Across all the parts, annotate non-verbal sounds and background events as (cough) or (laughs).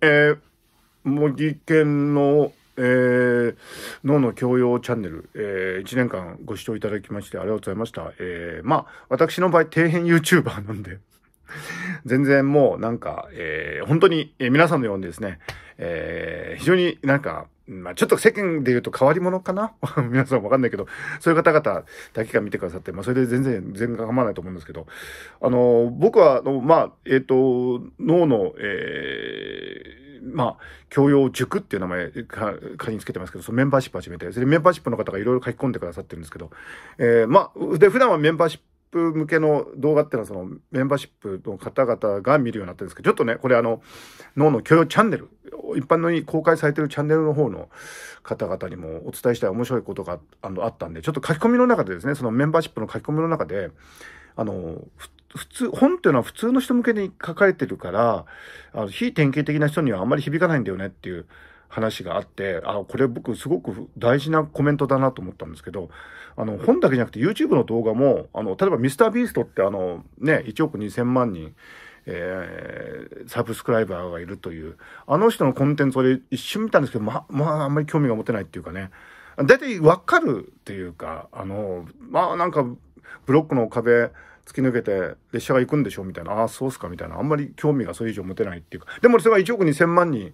えー、う木県の、えー、脳の教養チャンネル、えー、1年間ご視聴いただきましてありがとうございました。えー、まあ、私の場合、底辺 YouTuber なんで (laughs) 全然もうなんか、えー、本当に、え皆さんのようにですね、えー、非常になんか、まあ、ちょっと世間で言うと変わり者かな (laughs) 皆さんわかんないけど、そういう方々だけが見てくださって、まあ、それで全然、全然構わないと思うんですけど、あの、僕は、あの、まあ、えっ、ー、と、脳の、えー、まあ、教養塾っていう名前か、仮につけてますけど、そのメンバーシップ始めて、それメンバーシップの方がいろいろ書き込んでくださってるんですけど、えー、まあ、で、普段はメンバーシップ、プ向けの動画っていうのはそのメンバーシップの方々が見るようになってるんですけど、ちょっとね、これあの、脳の許容チャンネル、一般のに公開されてるチャンネルの方の方々にもお伝えしたい面白いことがあのあったんで、ちょっと書き込みの中でですね、そのメンバーシップの書き込みの中で、あの、普通、本っていうのは普通の人向けに書かれてるから、あの非典型的な人にはあんまり響かないんだよねっていう話があって、あ、これ僕すごく大事なコメントだなと思ったんですけど、あの、本だけじゃなくて YouTube の動画も、あの、例えばミスタービーストってあの、ね、1億2000万人、えー、サブスクライバーがいるという、あの人のコンテンツ俺一瞬見たんですけど、ま、まあ、あんまり興味が持てないっていうかね、大体わかるっていうか、あの、まあなんか、ブロックの壁、突き抜けて列車が行くんでしょみたいな、ああ、そうっすかみたいな、あんまり興味がそれ以上持てないっていうか。でもそれが1億2 0万人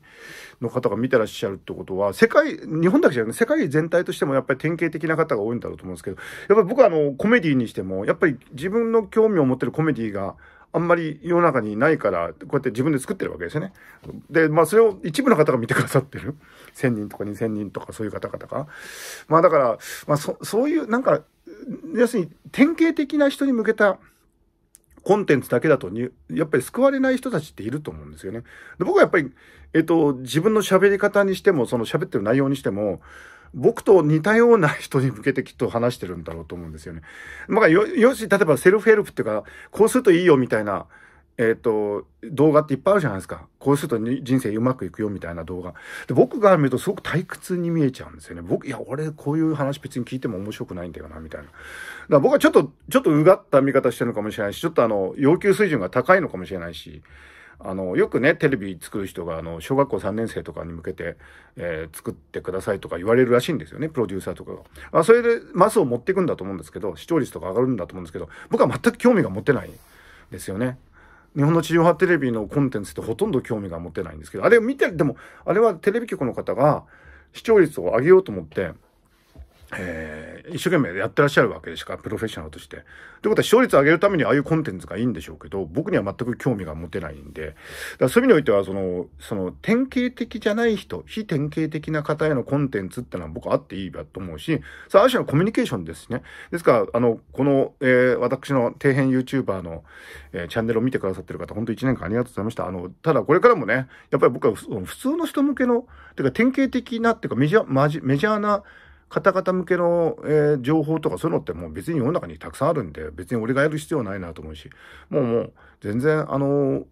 の方が見てらっしゃるってことは、世界、日本だけじゃなくて世界全体としてもやっぱり典型的な方が多いんだろうと思うんですけど、やっぱり僕はあの、コメディにしても、やっぱり自分の興味を持ってるコメディが、あんまり世の中にないから、こうやって自分で作ってるわけですよね。で、まあそれを一部の方が見てくださってる。1000人とか2000人とかそういう方々が。まあだから、まあそ、そういう、なんか、要するに典型的な人に向けたコンテンツだけだとに、やっぱり救われない人たちっていると思うんですよね。で僕はやっぱり、えっと、自分の喋り方にしても、その喋ってる内容にしても、僕と似たような人に向けてきっと話してるんだろうと思うんですよね。まあ、よ、よし、例えばセルフヘルプっていうか、こうするといいよみたいな、えっ、ー、と、動画っていっぱいあるじゃないですか。こうすると人生うまくいくよみたいな動画。で、僕が見るとすごく退屈に見えちゃうんですよね。僕、いや、俺こういう話別に聞いても面白くないんだよな、みたいな。だから僕はちょっと、ちょっとうがった見方してるのかもしれないし、ちょっとあの、要求水準が高いのかもしれないし、あの、よくね、テレビ作る人が、あの、小学校3年生とかに向けて、えー、作ってくださいとか言われるらしいんですよね、プロデューサーとかが。あそれでマスを持っていくんだと思うんですけど、視聴率とか上がるんだと思うんですけど、僕は全く興味が持てないですよね。日本の地上波テレビのコンテンツってほとんど興味が持てないんですけど、あれを見て、でも、あれはテレビ局の方が視聴率を上げようと思って、えー一生懸命やってらっしゃるわけですから、プロフェッショナルとして。ということは、視聴率を上げるためにああいうコンテンツがいいんでしょうけど、僕には全く興味が持てないんで、だそういう意味においては、その、その、典型的じゃない人、非典型的な方へのコンテンツってのは僕はあっていいと思うし、さあ、ある種のコミュニケーションですね。ですから、あの、この、えー、私の底辺 YouTuber の、えー、チャンネルを見てくださってる方、本当1年間ありがとうございました。あの、ただこれからもね、やっぱり僕は普通の人向けの、てか典型的な、っていうかメジャー、メジャーな、方々向けの、えー、情報とかそういうのってもう別に世の中にたくさんあるんで、別に俺がやる必要ないなと思うし、もうもう全然あのー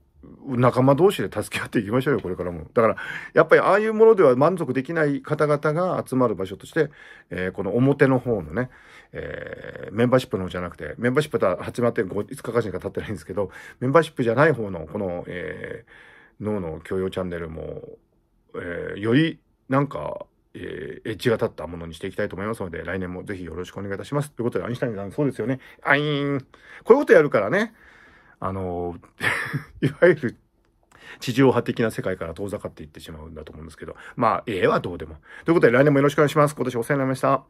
仲間同士で助け合っていきましょうよ、これからも。だから、やっぱりああいうものでは満足できない方々が集まる場所として、えー、この表の方のね、えー、メンバーシップの方じゃなくて、メンバーシップは始まって 5, 5日間しか経ってないんですけど、メンバーシップじゃない方の、この、えー、脳の教養チャンネルも、えより、なんか、えー、エッジが立ったものにしていきたいと思いますので、来年もぜひよろしくお願いいたします。ということで、アインシュタインさん、そうですよね。アイーン。こういうことやるからね、あのー、(laughs) いわゆる、地上波的な世界から遠ざかっていってしまうんだと思うんですけど、まあ、ええはどうでも。ということで、来年もよろしくお願いします。今年お世話になりました。